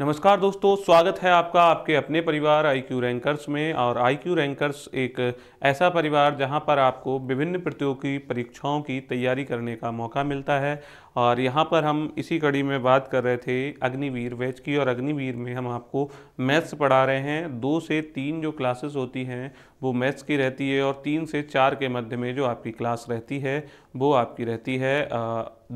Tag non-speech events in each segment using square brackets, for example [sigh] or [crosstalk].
नमस्कार दोस्तों स्वागत है आपका आपके अपने परिवार आई क्यू रैंकर्स में और आई क्यू रैंकर्स एक ऐसा परिवार जहां पर आपको विभिन्न प्रतियोगी परीक्षाओं की तैयारी करने का मौका मिलता है और यहां पर हम इसी कड़ी में बात कर रहे थे अग्निवीर वेज की और अग्निवीर में हम आपको मैथ्स पढ़ा रहे हैं दो से तीन जो क्लासेस होती हैं वो मैथ्स की रहती है और तीन से चार के मध्य में जो आपकी क्लास रहती है वो आपकी रहती है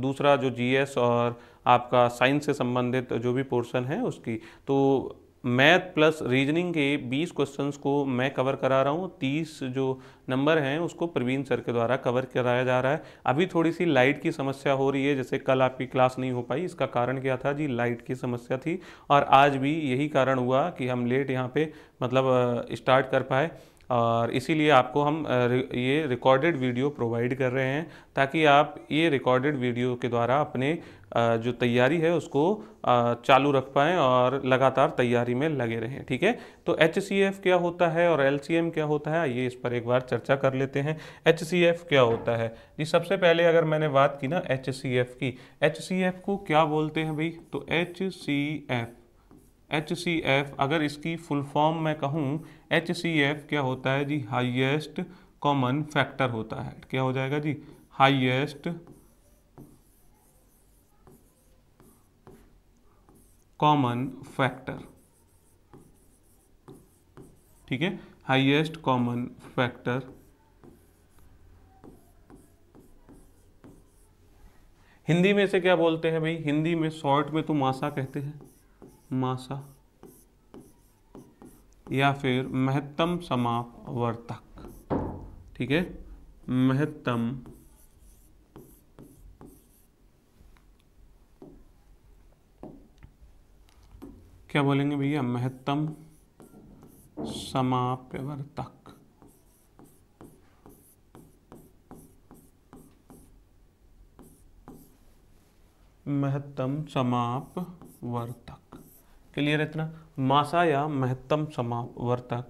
दूसरा जो जी और आपका साइंस से संबंधित जो भी पोर्शन है उसकी तो मैथ प्लस रीजनिंग के 20 क्वेश्चंस को मैं कवर करा रहा हूँ 30 जो नंबर हैं उसको प्रवीण सर के द्वारा कवर कराया जा रहा है अभी थोड़ी सी लाइट की समस्या हो रही है जैसे कल आपकी क्लास नहीं हो पाई इसका कारण क्या था जी लाइट की समस्या थी और आज भी यही कारण हुआ कि हम लेट यहाँ पे मतलब स्टार्ट कर पाए और इसीलिए आपको हम ये रिकॉर्डेड वीडियो प्रोवाइड कर रहे हैं ताकि आप ये रिकॉर्डेड वीडियो के द्वारा अपने जो तैयारी है उसको चालू रख पाएँ और लगातार तैयारी में लगे रहें ठीक है तो एच क्या होता है और एल क्या होता है ये इस पर एक बार चर्चा कर लेते हैं एच क्या होता है जी सबसे पहले अगर मैंने बात की ना एच की एच को क्या बोलते हैं भाई तो एच एच सी एफ़ अगर इसकी फुल फॉर्म मैं कहूँ एच सी एफ़ क्या होता है जी हाइएस्ट कॉमन फैक्टर होता है क्या हो जाएगा जी हाइएस्ट कॉमन फैक्टर ठीक है हाइएस्ट कॉमन फैक्टर हिंदी में से क्या बोलते हैं भाई हिंदी में शॉर्ट में तो मासा कहते हैं मासा या फिर महत्तम समाप वर्तक ठीक है महत्तम क्या बोलेंगे भैया महत्तम समाप्य वर्तक महत्तम समाप वर्तक क्लियर इतना मासा या महत्तम समावर्तक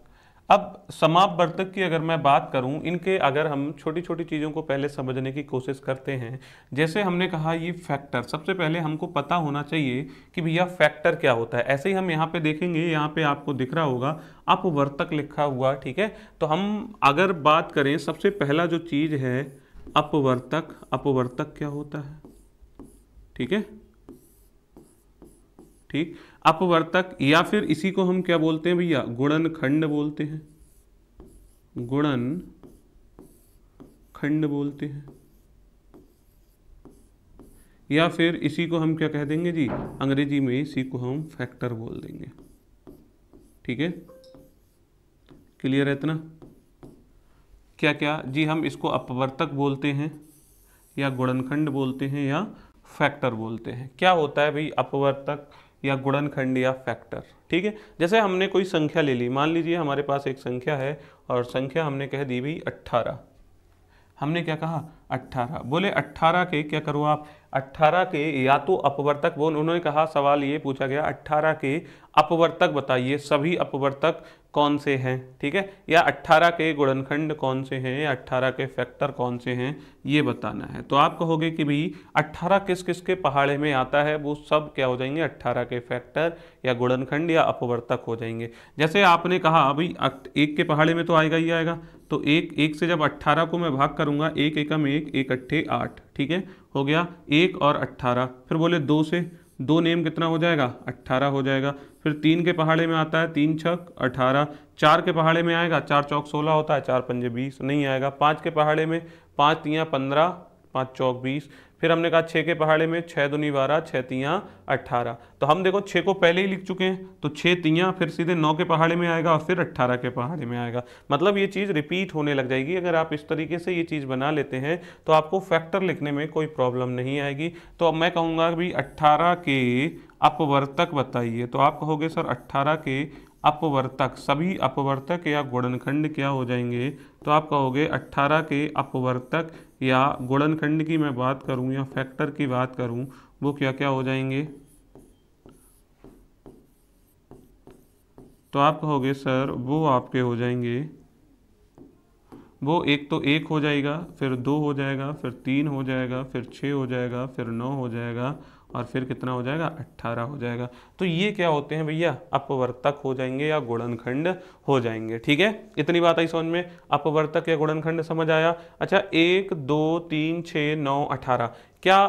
अब समापवर्तक की अगर मैं बात करूं इनके अगर हम छोटी छोटी चीज़ों को पहले समझने की कोशिश करते हैं जैसे हमने कहा ये फैक्टर सबसे पहले हमको पता होना चाहिए कि भैया फैक्टर क्या होता है ऐसे ही हम यहाँ पे देखेंगे यहाँ पे आपको दिख रहा होगा अपवर्तक लिखा हुआ ठीक है तो हम अगर बात करें सबसे पहला जो चीज़ है अपवर्तक अपवर्तक क्या होता है ठीक है ठीक अपवर्तक या फिर इसी को हम क्या बोलते हैं भैया गुणन खंड बोलते हैं गुणन खंड बोलते हैं या फिर इसी को हम क्या कह देंगे जी अंग्रेजी में इसी को हम फैक्टर बोल देंगे ठीक है क्लियर है इतना क्या क्या जी हम इसको अपवर्तक बोलते हैं या गुणनखंड बोलते हैं या फैक्टर बोलते हैं क्या होता है भाई अपवर्तक या गुणनखंड या फैक्टर ठीक है जैसे हमने कोई संख्या ले ली मान लीजिए हमारे पास एक संख्या है और संख्या हमने कह दी भाई अट्ठारह हमने क्या कहा अट्ठारह बोले अट्ठारह के क्या करो आप 18 के या तो अपवर्तक वो उन्होंने कहा सवाल ये पूछा गया 18 के अपवर्तक बताइए सभी अपवर्तक कौन से हैं ठीक है या 18 के गुणनखंड कौन से हैं या 18 के फैक्टर कौन से हैं ये बताना है तो आप कहोगे कि भाई 18 किस किस के पहाड़े में आता है वो सब क्या हो जाएंगे 18 के फैक्टर या गुणनखंड या अपवर्तक हो जाएंगे जैसे आपने कहा अभी एक के पहाड़े में तो आएगा ही आएगा तो एक एक से जब अट्ठारह को मैं भाग करूँगा एक एकम एक एक अट्ठे आठ ठीक है हो गया एक और अट्ठारह फिर बोले दो से दो नेम कितना हो जाएगा अट्ठारह हो जाएगा फिर तीन के पहाड़े में आता है तीन छक अठारह चार के पहाड़े में आएगा चार चौक सोलह होता है चार पंजे बीस नहीं आएगा पाँच के पहाड़े में पाँच तियाँ पंद्रह पाँच चौक बीस फिर हमने कहा छः के पहाड़े में छः दुनी बारह छः तियाँ अट्ठारह तो हम देखो छः को पहले ही लिख चुके हैं तो छः तियाँ फिर सीधे नौ के पहाड़े में आएगा और फिर अट्ठारह के पहाड़े में आएगा मतलब ये चीज़ रिपीट होने लग जाएगी अगर आप इस तरीके से ये चीज़ बना लेते हैं तो आपको फैक्टर लिखने में कोई प्रॉब्लम नहीं आएगी तो अब मैं कहूँगा भाई अट्ठारह के अपवर्तक बताइए तो आप कहोगे सर अट्ठारह के अपवर्तक सभी अपवर्तक या गुणनखंड क्या हो जाएंगे तो आप कहोगे 18 के अपवर्तक या गुणनखंड की मैं बात करूं या फैक्टर की बात करूं वो क्या क्या हो जाएंगे तो आप कहोगे सर वो आपके हो जाएंगे वो एक तो एक हो जाएगा फिर दो हो जाएगा फिर तीन हो जाएगा फिर छः हो जाएगा फिर नौ हो जाएगा और फिर कितना हो जाएगा 18 हो जाएगा तो ये क्या होते हैं भैया अपवर्तक हो जाएंगे या गुणनखंड हो जाएंगे ठीक है इतनी बात आई समझ में अपवर्तक या गुणनखंड समझ आया अच्छा एक दो तीन छः नौ अठारह क्या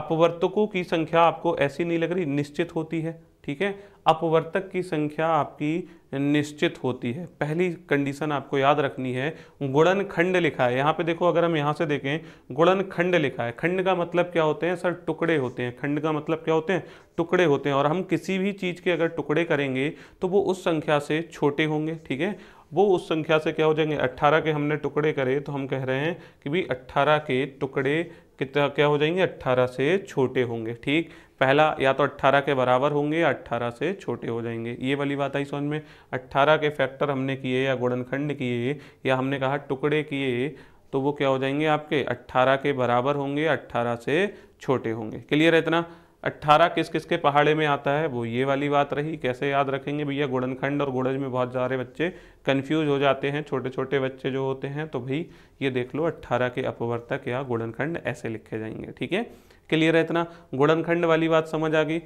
अपवर्तकों की संख्या आपको ऐसी नहीं लग रही निश्चित होती है ठीक है अपवर्तक की संख्या आपकी निश्चित होती है पहली कंडीशन आपको याद रखनी है गुणन खंड लिखा है यहाँ पे देखो अगर हम यहाँ से देखें गुणन खंड लिखा है खंड का मतलब क्या होते हैं सर टुकड़े होते हैं खंड का मतलब क्या होते हैं टुकड़े होते हैं और हम किसी भी चीज़ के अगर टुकड़े करेंगे तो वो उस संख्या से छोटे होंगे ठीक है वो उस संख्या से क्या हो जाएंगे अट्ठारह के हमने टुकड़े करे तो हम कह रहे हैं कि भाई अट्ठारह के टुकड़े कितना क्या हो जाएंगे अट्ठारह से छोटे होंगे ठीक पहला या तो 18 के बराबर होंगे या 18 से छोटे हो जाएंगे ये वाली बात आई समझ में 18 के फैक्टर हमने किए या गुणनखंड किए या हमने कहा टुकड़े किए तो वो क्या हो जाएंगे आपके 18 के बराबर होंगे 18 से छोटे होंगे क्लियर है इतना 18 किस किस के पहाड़े में आता है वो ये वाली बात रही कैसे याद रखेंगे भैया गुड़नखंड और गुड़ज में बहुत सारे बच्चे कंफ्यूज हो जाते हैं छोटे छोटे बच्चे जो होते हैं तो भाई ये देख लो 18 के अपवर्तक या गुड़नखंड ऐसे लिखे जाएंगे ठीक है क्लियर है इतना गुणनखंड वाली बात समझ आ गई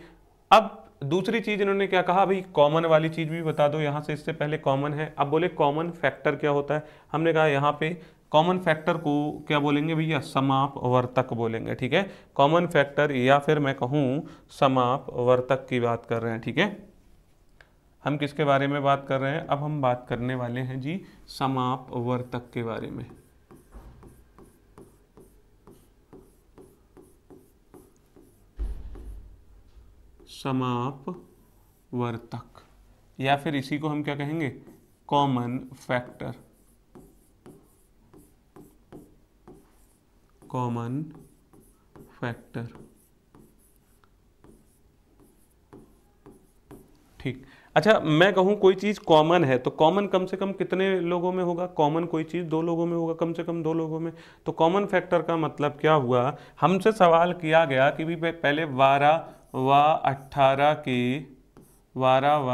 अब दूसरी चीज इन्होंने क्या कहा भाई कॉमन वाली चीज भी बता दो यहां से इससे पहले कॉमन है अब बोले कॉमन फैक्टर क्या होता है हमने कहा यहाँ पे कॉमन फैक्टर को क्या बोलेंगे भैया समाप वर्तक बोलेंगे ठीक है कॉमन फैक्टर या फिर मैं कहूं समाप वर्तक की बात कर रहे हैं ठीक है थीके? हम किसके बारे में बात कर रहे हैं अब हम बात करने वाले हैं जी समाप वर्तक के बारे में समाप वर्तक या फिर इसी को हम क्या कहेंगे कॉमन फैक्टर कॉमन फैक्टर ठीक अच्छा मैं कहूं कोई चीज़ कॉमन है तो कॉमन कम से कम कितने लोगों में होगा कॉमन कोई चीज़ दो लोगों में होगा कम से कम दो लोगों में तो कॉमन फैक्टर का मतलब क्या हुआ हमसे सवाल किया गया कि भी पहले वारा व अट्ठारह की वारा व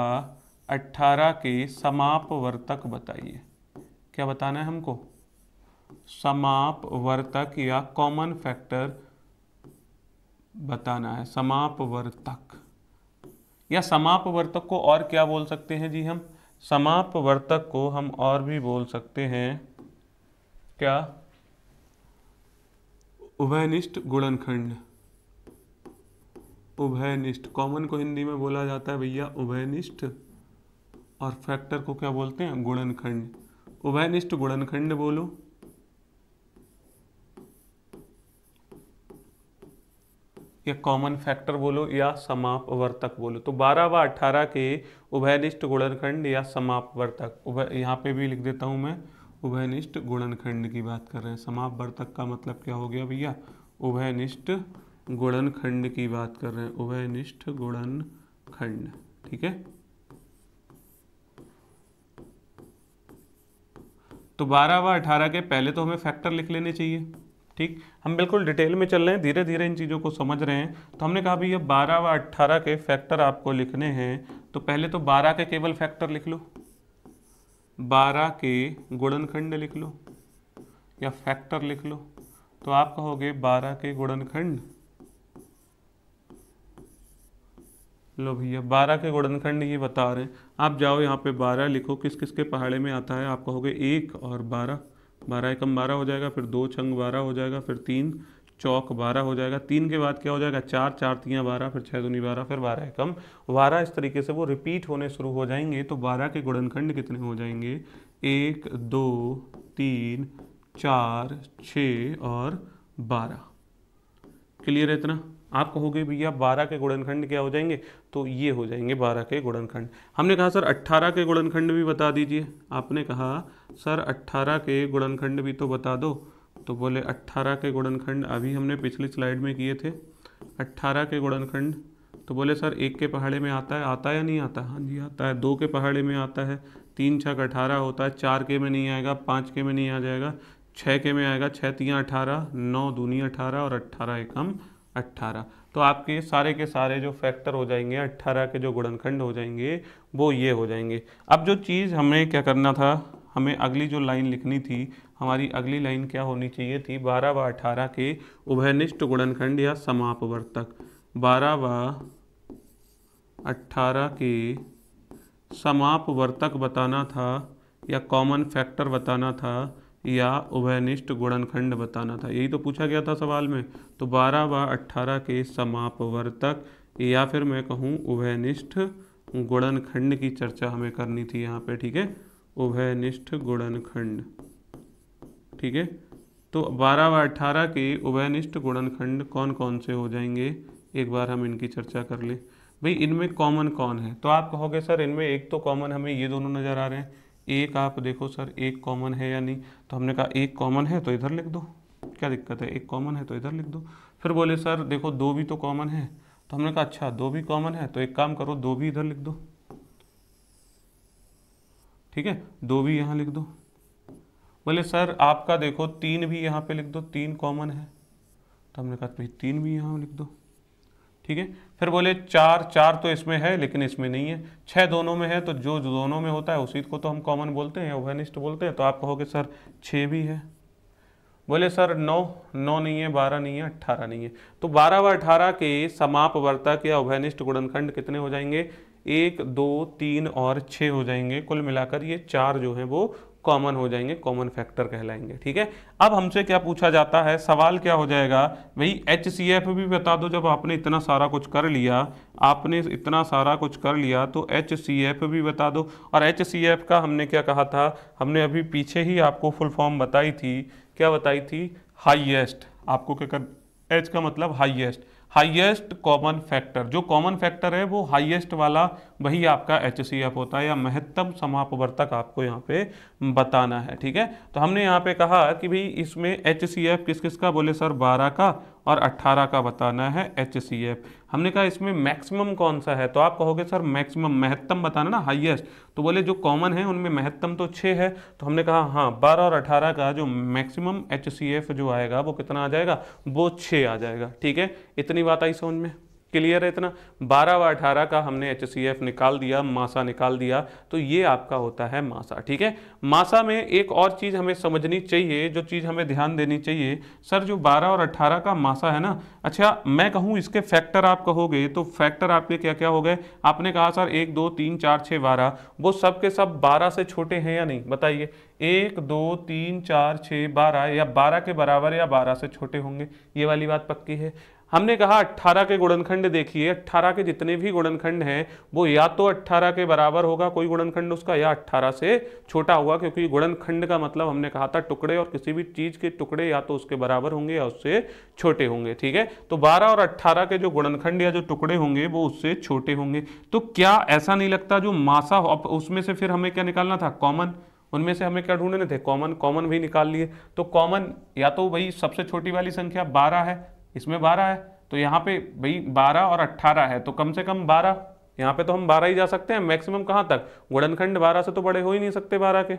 अठारह की समाप वर्तक बताइए क्या बताना है हमको समाप वर्तक या कॉमन फैक्टर बताना है समाप वर्तक या समाप वर्तक को और क्या बोल सकते हैं जी हम समाप वर्तक को हम और भी बोल सकते हैं क्या उभयनिष्ठ गुणनखंड उभयनिष्ठ कॉमन को हिंदी में बोला जाता है भैया उभयनिष्ठ और फैक्टर को क्या बोलते हैं गुणनखंड उभयनिष्ठ गुणनखंड बोलो या कॉमन फैक्टर बोलो या समापवर्तक बोलो तो 12 व 18 के उभयनिष्ठ गुणनखंड या समापवर्तक उभय यहाँ पे भी लिख देता हूँ मैं उभयनिष्ठ गुणनखंड की बात कर रहे हैं समापवर्तक का मतलब क्या हो गया भैया उभयनिष्ठ गुणन खंड की बात कर रहे हैं उभयनिष्ठ गुणन खंड ठीक है तो 12 व 18 के पहले तो हमें फैक्टर लिख लेने चाहिए ठीक हम बिल्कुल डिटेल में चल रहे हैं धीरे धीरे इन चीज़ों को समझ रहे हैं तो हमने कहा भैया बारह व अट्ठारह के फैक्टर आपको लिखने हैं तो पहले तो बारह के केवल फैक्टर लिख लो बारह के गुणनखंड लिख लो या फैक्टर लिख लो तो आप कहोगे बारह के गुणनखंड लो भैया बारह के गुणनखंड ये बता रहे हैं आप जाओ यहाँ पे बारह लिखो किस किस के पहाड़े में आता है आप कहोगे एक और बारह बारह एकम बारह हो जाएगा फिर दो छंग बारह हो जाएगा फिर तीन चौक बारह हो जाएगा तीन के बाद क्या हो जाएगा चार चार तियाँ बारह फिर छः दूनी बारह फिर बारह एकम बारह इस तरीके से वो रिपीट होने शुरू हो जाएंगे तो बारह के गुणनखंड कितने हो जाएंगे एक दो तीन चार छ और बारह क्लियर है इतना आप कहोगे भैया बारह के गुणनखंड क्या हो जाएंगे तो ये हो जाएंगे बारह के गुणनखंड हमने कहा सर अट्ठारह के गुणनखंड भी बता दीजिए आपने कहा सर अट्ठारह के गुणनखंड भी तो बता दो तो बोले अट्ठारह के गुणनखंड अभी हमने पिछली स्लाइड में किए थे अट्ठारह के गुणनखंड तो बोले सर एक के पहाड़े में आता है आता या नहीं आता हाँ जी आता है दो के पहाड़े में आता है तीन छः अठारह होता है चार के में नहीं आएगा पाँच के में नहीं आ जाएगा छः के में आएगा छः तीन अठारह नौ दूनी अठारह और अट्ठारह एकम 18 तो आपके सारे के सारे जो फैक्टर हो जाएंगे 18 के जो गुणनखंड हो जाएंगे वो ये हो जाएंगे अब जो चीज़ हमें क्या करना था हमें अगली जो लाइन लिखनी थी हमारी अगली लाइन क्या होनी चाहिए थी बारह व अठारह के उभयनिष्ठ गुणनखंड या समापवर्तक बारह व अट्ठारह के समापवर्तक बताना था या कॉमन फैक्टर बताना था या उभयनिष्ठ गुणनखंड बताना था यही तो पूछा गया था सवाल में तो बारह व अट्ठारह के समापवर्तक या फिर मैं कहूँ उभयनिष्ठ गुणनखंड की चर्चा हमें करनी थी यहाँ पे ठीक है उभयनिष्ठ गुणनखंड ठीक है तो बारह व अट्ठारह के उभयनिष्ठ गुणनखंड कौन कौन से हो जाएंगे एक बार हम इनकी चर्चा कर लें भाई इनमें कॉमन कौन है तो आप कहोगे सर इनमें एक तो कॉमन हमें ये दोनों नज़र आ रहे हैं एक आप देखो सर एक कॉमन है या नहीं तो हमने कहा एक कॉमन है तो इधर लिख दो क्या दिक्कत है एक कॉमन है तो इधर लिख दो फिर बोले सर देखो दो भी तो कॉमन है तो हमने कहा अच्छा दो भी कॉमन है तो एक काम करो दो भी इधर लिख दो ठीक है दो भी यहाँ लिख दो बोले सर आपका देखो तीन भी यहाँ पे लिख दो तीन कॉमन है तो हमने कहा तो भाई तीन भी यहाँ लिख दो ठीक है फिर बोले चार चार तो इसमें है लेकिन इसमें नहीं है छः दोनों में है तो जो दोनों में होता है उसी को तो हम कॉमन बोलते हैं ओवेनिस्ट बोलते हैं तो आप कहोगे सर छः भी है बोले सर नौ नौ नहीं है बारह नहीं है अट्ठारह नहीं है तो बारह व अठारह के समाप वर्तक या उभयनिष्ठ गुणनखंड कितने हो जाएंगे एक दो तीन और छः हो जाएंगे कुल मिलाकर ये चार जो है वो कॉमन हो जाएंगे कॉमन फैक्टर कहलाएंगे ठीक है अब हमसे क्या पूछा जाता है सवाल क्या हो जाएगा भाई एच सी एफ भी बता दो जब आपने इतना सारा कुछ कर लिया आपने इतना सारा कुछ कर लिया तो एच सी एफ भी बता दो और एच सी एफ का हमने क्या कहा था हमने अभी पीछे ही आपको फुल फॉर्म बताई थी क्या बताई थी हाइएस्ट आपको क्या कर एच का मतलब हाइएस्ट हाईएस्ट कॉमन फैक्टर जो कॉमन फैक्टर है वो हाईएस्ट वाला वही आपका एच होता है या महत्तम समापवर्तक आपको यहाँ पे बताना है ठीक है तो हमने यहाँ पे कहा कि भाई इसमें एच किस किस का बोले सर बारह का और 18 का बताना है एच सी एफ हमने कहा इसमें मैक्सिमम कौन सा है तो आप कहोगे सर मैक्सिमम महत्तम बताना ना हाईएस्ट तो बोले जो कॉमन है उनमें महत्तम तो छः है तो हमने कहा हाँ बारह और अठारह का जो मैक्सिमम एच सी एफ जो आएगा वो कितना आ जाएगा वो छः आ जाएगा ठीक है इतनी बात आई समझ में क्लियर है इतना बारह व अठारह का हमने एच निकाल दिया मासा निकाल दिया तो ये आपका होता है मासा ठीक है मासा में एक और चीज़ हमें समझनी चाहिए जो चीज़ हमें ध्यान देनी चाहिए सर जो बारह और अट्ठारह का मासा है ना अच्छा मैं कहूँ इसके फैक्टर आप कहोगे तो फैक्टर आपके क्या क्या हो गए आपने कहा सर एक दो तीन चार छः बारह वो सब के सब बारह से छोटे हैं या नहीं बताइए एक दो तीन चार छः बारह या बारह के बराबर या बारह से छोटे होंगे ये वाली बात पक्की है हमने कहा 18 के गुणनखंड देखिए 18 के जितने भी गुणनखंड हैं वो या तो 18 के बराबर होगा कोई गुणनखंड उसका या 18 से छोटा होगा क्योंकि गुणनखंड का मतलब हमने कहा था टुकड़े और किसी भी चीज़ के टुकड़े या तो उसके बराबर होंगे या उससे छोटे होंगे ठीक है तो 12 और 18 के जो गुणनखंड या जो टुकड़े होंगे वो उससे छोटे होंगे तो क्या ऐसा नहीं लगता जो मासा उसमें से फिर हमें क्या निकालना था कॉमन उनमें से हमें क्या ढूंढने थे कॉमन कॉमन भी निकाल लिए तो कॉमन या तो वही सबसे छोटी वाली संख्या 12 है इसमें बारह है तो यहाँ पे भाई बारह और अट्ठारह है तो कम से कम बारह यहाँ पे तो हम बारह ही जा सकते हैं मैक्सिमम कहाँ तक गुड़नखंड बारह से तो बड़े हो ही नहीं सकते बारह के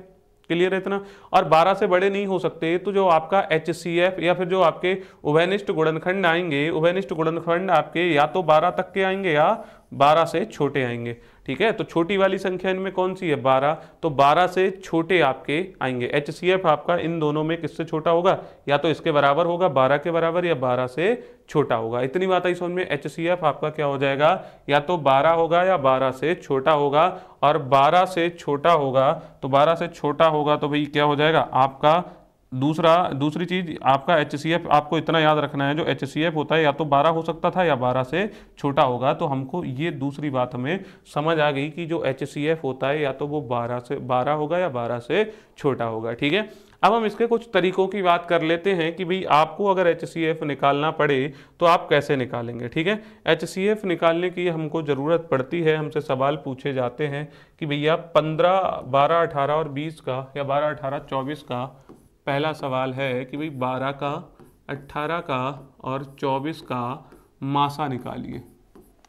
क्लियर है इतना और 12 से बड़े नहीं हो सकते तो जो आपका एच या फिर जो आपके उभयनिष्ठ गुड़नखंड आएंगे उभयनिष्ठ गुड़नखंड आपके या तो बारह तक के आएंगे या बारह से छोटे आएंगे ठीक है तो छोटी वाली संख्या इनमें कौन सी है बारह तो बारह से छोटे आपके आएंगे एच आपका इन दोनों में किससे छोटा होगा या तो इसके बराबर होगा बारह के बराबर या बारह से छोटा होगा इतनी बात आई समझ में एच आपका क्या हो जाएगा या तो बारह होगा या बारह से छोटा होगा और बारह से छोटा होगा तो बारह से छोटा होगा तो भाई क्या हो जाएगा आपका दूसरा दूसरी चीज़ आपका एच आपको इतना याद रखना है जो एच होता है या तो 12 हो सकता था या 12 से छोटा होगा तो हमको ये दूसरी बात हमें समझ आ गई कि जो एच होता है या तो वो 12 से 12 होगा या 12 से छोटा होगा ठीक है अब हम इसके कुछ तरीकों की बात कर लेते हैं कि भाई आपको अगर एच निकालना पड़े तो आप कैसे निकालेंगे ठीक है एच निकालने की हमको ज़रूरत पड़ती है हमसे सवाल पूछे जाते हैं कि भैया पंद्रह बारह अठारह और बीस का या बारह अठारह चौबीस का पहला सवाल है कि भाई 12 का 18 का और 24 का मासा निकालिए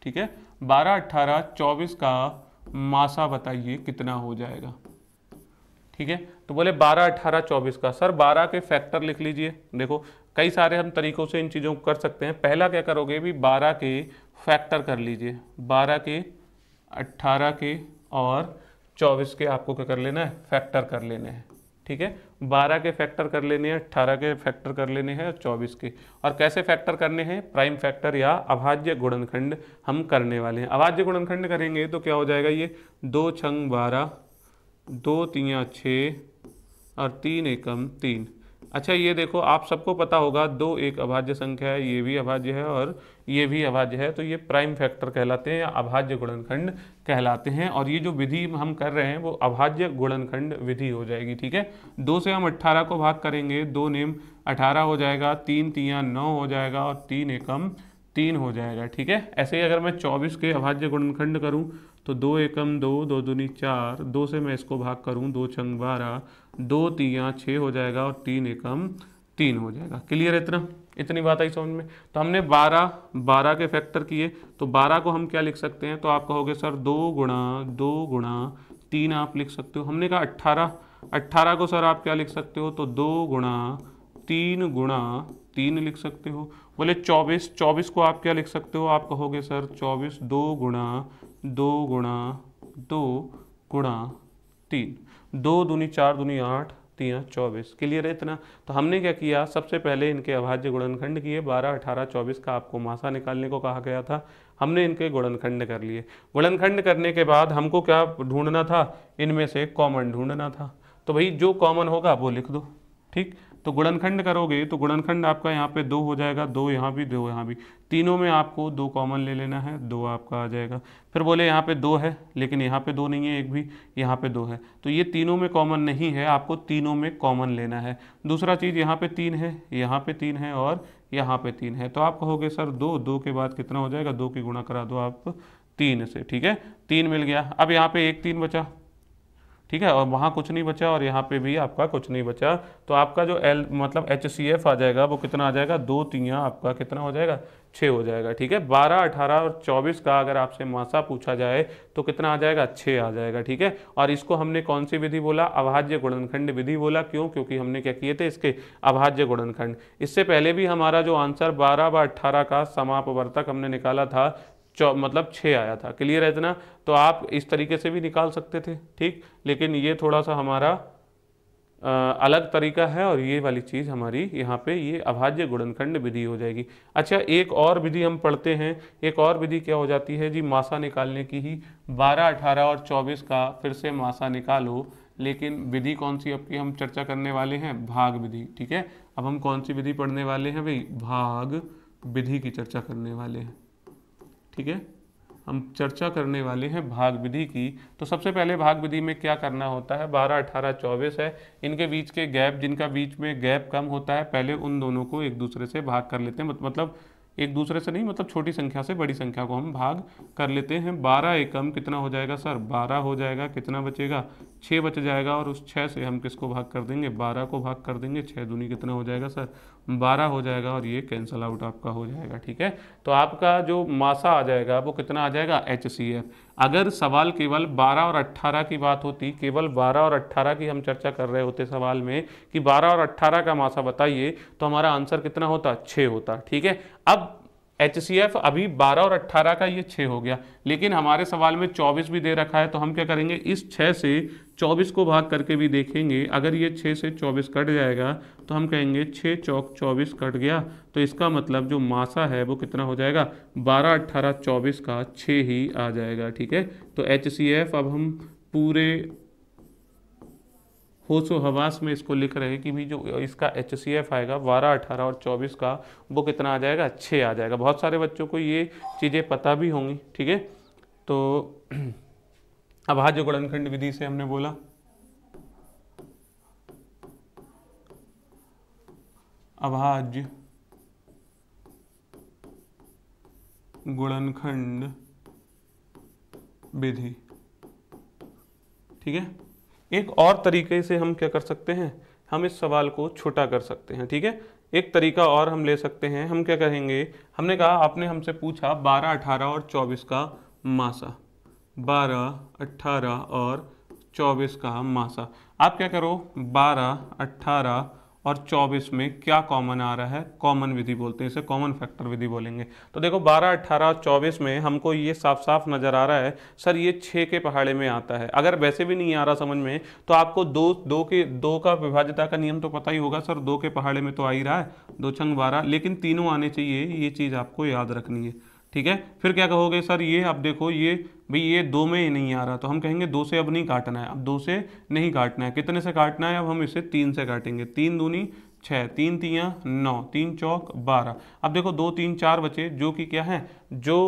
ठीक है 12 18 24 का मासा बताइए कितना हो जाएगा ठीक है तो बोले 12 18 24 का सर 12 के फैक्टर लिख लीजिए देखो कई सारे हम तरीक़ों से इन चीज़ों को कर सकते हैं पहला क्या करोगे भी 12 के फैक्टर कर लीजिए 12 के 18 के और 24 के आपको क्या कर लेना है फैक्टर कर लेना है ठीक है बारह के फैक्टर कर लेने हैं अट्ठारह के फैक्टर कर लेने हैं और चौबीस के और कैसे फैक्टर करने हैं प्राइम फैक्टर या अभाज्य गुणनखंड हम करने वाले हैं अभाज्य गुणनखंड करेंगे तो क्या हो जाएगा ये दो छंग बारह दो तिया छः और तीन एकम तीन अच्छा ये देखो आप सबको पता होगा दो एक अभाज्य संख्या है ये भी अभाज्य है और ये भी अभाज्य है तो ये प्राइम फैक्टर कहलाते हैं या अभाज्य गुणनखंड कहलाते हैं और ये जो विधि हम कर रहे हैं वो अभाज्य गुणनखंड विधि हो जाएगी ठीक है दो से हम अट्ठारह को भाग करेंगे दो नेम अठारह हो जाएगा तीन तिया नौ हो जाएगा और तीन एकम तीन हो जाएगा ठीक है ऐसे ही अगर मैं चौबीस के अभाज्य गुणनखंड करूँ तो दो एकम दो दो दूनी चार दो से मैं इसको भाग करूँ दो चंग बारह दो तिया छः हो जाएगा और तीन एकम तीन हो जाएगा क्लियर है इतना इतनी बात आई समझ में तो हमने बारह बारह के फैक्टर किए तो बारह को हम क्या लिख सकते हैं तो आप कहोगे सर दो गुणा दो गुणा तीन आप लिख सकते हो हमने कहा अट्ठारह अट्ठारह को सर आप क्या लिख सकते हो तो दो गुणा तीन गुणा तीन लिख सकते हो बोले चौबीस चौबीस को आप क्या लिख सकते हो आप कहोगे सर चौबीस दो गुणा दो गुणा दो गुणा तीन दो दूनी चार दूनी आठ तीन चौबीस क्लियर है इतना तो हमने क्या किया सबसे पहले इनके अभाज्य गुणनखंड किए बारह अठारह चौबीस का आपको मासा निकालने को कहा गया था हमने इनके गुणनखंड कर लिए गुणनखंड करने के बाद हमको क्या ढूंढना था इनमें से कॉमन ढूंढना था तो भाई जो कॉमन होगा वो लिख दो ठीक तो गुणनखंड करोगे तो गुणनखंड आपका यहाँ पे दो हो जाएगा दो यहाँ भी दो यहाँ भी तीनों में आपको दो कॉमन ले लेना है दो आपका आ जाएगा फिर बोले यहाँ पे दो है लेकिन यहाँ पे दो नहीं है एक भी यहाँ पे दो है तो ये तीनों में कॉमन नहीं है आपको तीनों में कॉमन लेना है दूसरा चीज़ यहाँ पे तीन है यहाँ पे तीन है और यहाँ पे तीन है तो आप कहोगे सर दो दो के बाद कितना हो जाएगा दो की गुणा करा दो आप तीन से ठीक है तीन मिल गया अब यहाँ पे एक तीन बचा ठीक है और वहाँ कुछ नहीं बचा और यहाँ पे भी आपका कुछ नहीं बचा तो आपका जो एल मतलब एच सी एफ आ जाएगा वो कितना आ जाएगा दो तीया आपका कितना हो जाएगा छः हो जाएगा ठीक है बारह अठारह और चौबीस का अगर आपसे मासा पूछा जाए तो कितना आ जाएगा छः आ जाएगा ठीक है और इसको हमने कौन सी विधि बोला अभाज्य गुणनखंड विधि बोला क्यों क्योंकि हमने क्या किए थे इसके अभाज्य गुणनखंड इससे पहले भी हमारा जो आंसर बारह व अट्ठारह का समापवर्तक हमने निकाला था मतलब छः आया था क्लियर है इतना तो आप इस तरीके से भी निकाल सकते थे ठीक लेकिन ये थोड़ा सा हमारा आ, अलग तरीका है और ये वाली चीज़ हमारी यहाँ पे ये अभाज्य गुणनखंड विधि हो जाएगी अच्छा एक और विधि हम पढ़ते हैं एक और विधि क्या हो जाती है जी मासा निकालने की ही 12, 18 और 24 का फिर से मासा निकालो लेकिन विधि कौन सी आपकी हम चर्चा करने वाले हैं भाग विधि ठीक है अब हम कौन सी विधि पढ़ने वाले हैं भाई भाग विधि की चर्चा करने वाले हैं ठीक है हम चर्चा करने वाले हैं भाग विधि की तो सबसे पहले भाग विधि में क्या करना होता है 12, 18, 24 है इनके बीच के गैप जिनका बीच में गैप कम होता है पहले उन दोनों को एक दूसरे से भाग कर लेते हैं मतलब एक दूसरे से नहीं मतलब छोटी संख्या से बड़ी संख्या को हम भाग कर लेते हैं बारह एकम कितना हो जाएगा सर बारह हो जाएगा कितना बचेगा छः बच जाएगा और उस छः से हम किसको भाग कर देंगे बारह को भाग कर देंगे छः दूनी कितना हो जाएगा सर बारह हो जाएगा और ये कैंसल आउट आपका हो जाएगा ठीक है तो आपका जो मासा आ जाएगा वो कितना आ जाएगा एच सी एफ अगर सवाल केवल 12 और 18 की बात होती केवल 12 और 18 की हम चर्चा कर रहे होते सवाल में कि 12 और 18 का मासा बताइए तो हमारा आंसर कितना होता 6 होता ठीक है अब एच अभी 12 और 18 का ये 6 हो गया लेकिन हमारे सवाल में 24 भी दे रखा है तो हम क्या करेंगे इस 6 से 24 को भाग करके भी देखेंगे अगर ये 6 से 24 कट जाएगा तो हम कहेंगे 6 चौक 24 कट गया तो इसका मतलब जो मासा है वो कितना हो जाएगा 12 18 24 का 6 ही आ जाएगा ठीक है तो एच अब हम पूरे व हवास में इसको लिख रहे हैं कि भी जो इसका एच सी एफ आएगा बारह अठारह और चौबीस का वो कितना आ जाएगा छः आ जाएगा बहुत सारे बच्चों को ये चीज़ें पता भी होंगी ठीक है तो [clears throat] अभाज्य गुणनखंड विधि से हमने बोला अभाज्य गुणनखंड विधि ठीक है एक और तरीके से हम क्या कर सकते हैं हम इस सवाल को छोटा कर सकते हैं ठीक है एक तरीका और हम ले सकते हैं हम क्या कहेंगे हमने कहा आपने हमसे पूछा 12, 18 और 24 का मासा 12, 18 और 24 का मासा आप क्या करो 12, 18 और 24 में क्या कॉमन आ रहा है कॉमन विधि बोलते हैं इसे कॉमन फैक्टर विधि बोलेंगे तो देखो 12, 18 और 24 में हमको ये साफ साफ नज़र आ रहा है सर ये छः के पहाड़े में आता है अगर वैसे भी नहीं आ रहा समझ में तो आपको दो दो के दो का विभाज्यता का नियम तो पता ही होगा सर दो के पहाड़े में तो आ ही रहा है दो छंग बारह लेकिन तीनों आने चाहिए ये चीज़ आपको याद रखनी है ठीक है फिर क्या कहोगे सर ये अब देखो ये भाई ये दो में ही नहीं आ रहा तो हम कहेंगे दो से अब नहीं काटना है अब दो से नहीं काटना है कितने से काटना है अब हम इसे तीन से काटेंगे तीन दूनी छः तीन तियाँ नौ तीन चौक बारह अब देखो दो तीन चार बचे जो कि क्या है जो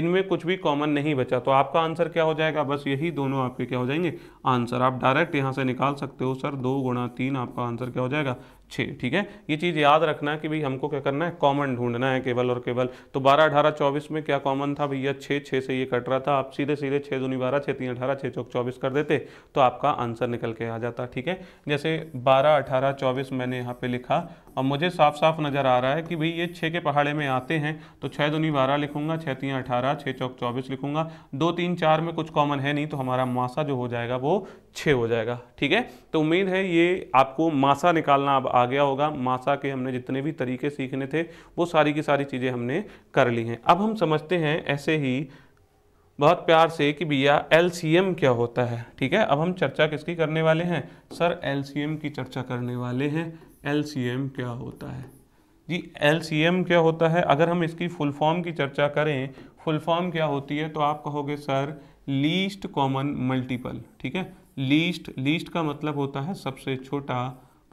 इनमें कुछ भी कॉमन नहीं बचा तो आपका आंसर क्या हो जाएगा बस यही दोनों आपके क्या हो जाएंगे आंसर आप डायरेक्ट यहाँ से निकाल सकते हो सर दो गुणा तीन आपका आंसर क्या हो जाएगा छः ठीक है ये चीज़ याद रखना है कि भाई हमको क्या करना है कॉमन ढूंढना है केवल और केवल तो बारह अठारह चौबीस में क्या कॉमन था भैया छः छः से ये कट रहा था आप सीधे सीधे छः दूनी बारह छः तीन अठारह छः चौक चौबीस कर देते तो आपका आंसर निकल के आ जाता ठीक है जैसे बारह अठारह चौबीस मैंने यहाँ पे लिखा और मुझे साफ साफ नज़र आ रहा है कि भाई ये छः के पहाड़े में आते हैं तो छः दूनी बारह लिखूंगा छः तीन अठारह छः चौक चौबीस लिखूंगा दो तीन चार में कुछ कॉमन है नहीं तो हमारा मासा जो हो जाएगा वो छः हो जाएगा ठीक है तो उम्मीद है ये आपको मासा निकालना अब आ गया होगा मासा के हमने जितने भी तरीके सीखने थे वो सारी की सारी चीज़ें हमने कर ली हैं अब हम समझते हैं ऐसे ही बहुत प्यार से कि भैया एल क्या होता है ठीक है अब हम चर्चा किसकी करने वाले हैं सर एल की चर्चा करने वाले हैं एल क्या होता है जी एल क्या होता है अगर हम इसकी फुल फॉर्म की चर्चा करें फुल फॉर्म क्या होती है तो आप कहोगे सर लीस्ट कॉमन मल्टीपल ठीक है लीस्ट लीस्ट का मतलब होता है सबसे छोटा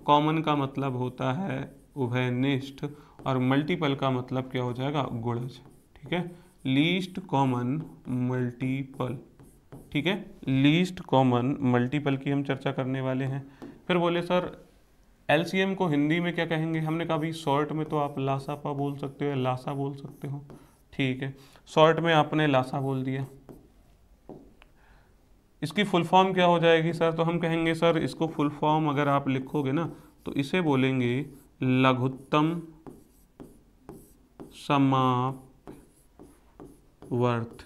कॉमन का मतलब होता है उभयनिष्ठ और मल्टीपल का मतलब क्या हो जाएगा गुणज ठीक है लीस्ट कॉमन मल्टीपल ठीक है लीस्ट कॉमन मल्टीपल की हम चर्चा करने वाले हैं फिर बोले सर एलसीएम को हिंदी में क्या कहेंगे हमने कहा भाई शॉर्ट में तो आप लासापा बोल सकते हो या लासा बोल सकते हो ठीक है शॉर्ट में आपने लासा बोल दिया इसकी फुल फॉर्म क्या हो जाएगी सर तो हम कहेंगे सर इसको फुल फॉर्म अगर आप लिखोगे ना तो इसे बोलेंगे लघुत्तम समाप वर्थ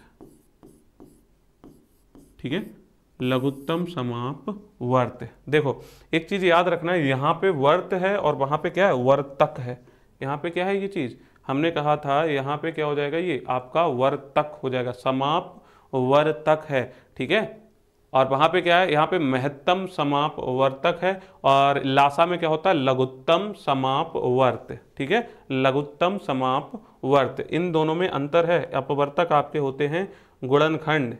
ठीक है लघुत्तम समाप वर्त देखो एक चीज़ याद रखना है यहां पे वर्त है और वहां पे क्या है वर्तक है यहां पे क्या है ये चीज़ हमने कहा था यहां पे क्या हो जाएगा ये आपका वर्तक हो जाएगा समाप वर्तक है ठीक है और वहाँ पे क्या है यहाँ पे महत्तम समाप वर्तक है और लासा में क्या होता है लघुत्तम समाप वर्त ठीक है लघुत्तम समाप वर्त इन दोनों में अंतर है अपवर्तक आपके होते हैं गुणनखंड